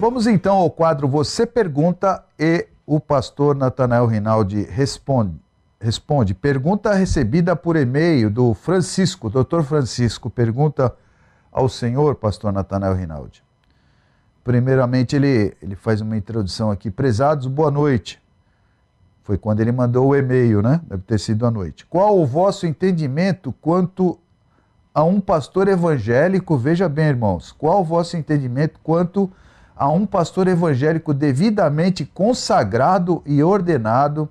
Vamos então ao quadro Você Pergunta e o pastor Natanael Rinaldi responde. Responde. Pergunta recebida por e-mail do Francisco, doutor Francisco, pergunta ao senhor, pastor Natanael Rinaldi. Primeiramente, ele, ele faz uma introdução aqui. Prezados, boa noite. Foi quando ele mandou o e-mail, né? Deve ter sido à noite. Qual o vosso entendimento quanto a um pastor evangélico? Veja bem, irmãos. Qual o vosso entendimento quanto a a um pastor evangélico devidamente consagrado e ordenado,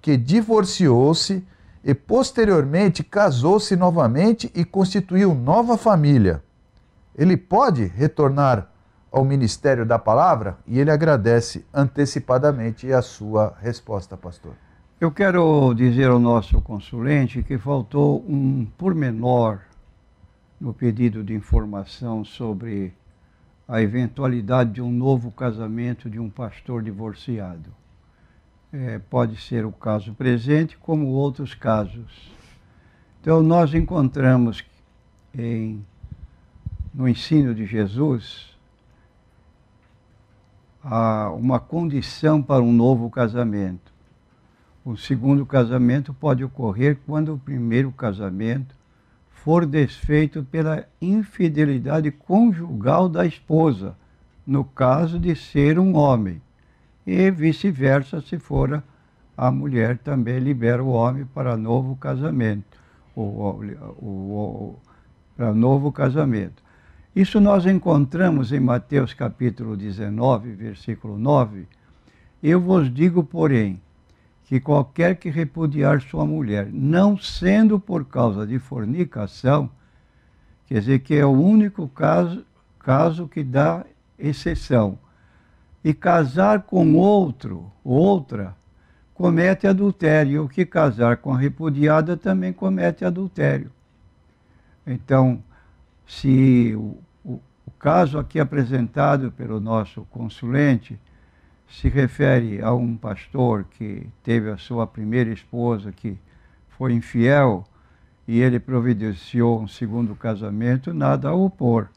que divorciou-se e posteriormente casou-se novamente e constituiu nova família. Ele pode retornar ao ministério da palavra? E ele agradece antecipadamente a sua resposta, pastor. Eu quero dizer ao nosso consulente que faltou um pormenor no pedido de informação sobre a eventualidade de um novo casamento de um pastor divorciado. É, pode ser o caso presente, como outros casos. Então, nós encontramos em, no ensino de Jesus a, uma condição para um novo casamento. O segundo casamento pode ocorrer quando o primeiro casamento for desfeito pela infidelidade conjugal da esposa, no caso de ser um homem, e vice-versa se for a mulher também libera o homem para novo casamento, O para novo casamento. Isso nós encontramos em Mateus capítulo 19, versículo 9. Eu vos digo, porém, que qualquer que repudiar sua mulher, não sendo por causa de fornicação, quer dizer que é o único caso, caso que dá exceção, e casar com outro, outra, comete adultério, o que casar com a repudiada também comete adultério. Então, se o, o, o caso aqui apresentado pelo nosso consulente se refere a um pastor que teve a sua primeira esposa que foi infiel e ele providenciou um segundo casamento, nada a opor.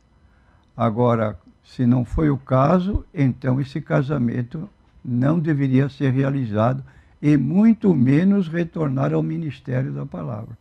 Agora, se não foi o caso, então esse casamento não deveria ser realizado e muito menos retornar ao ministério da palavra.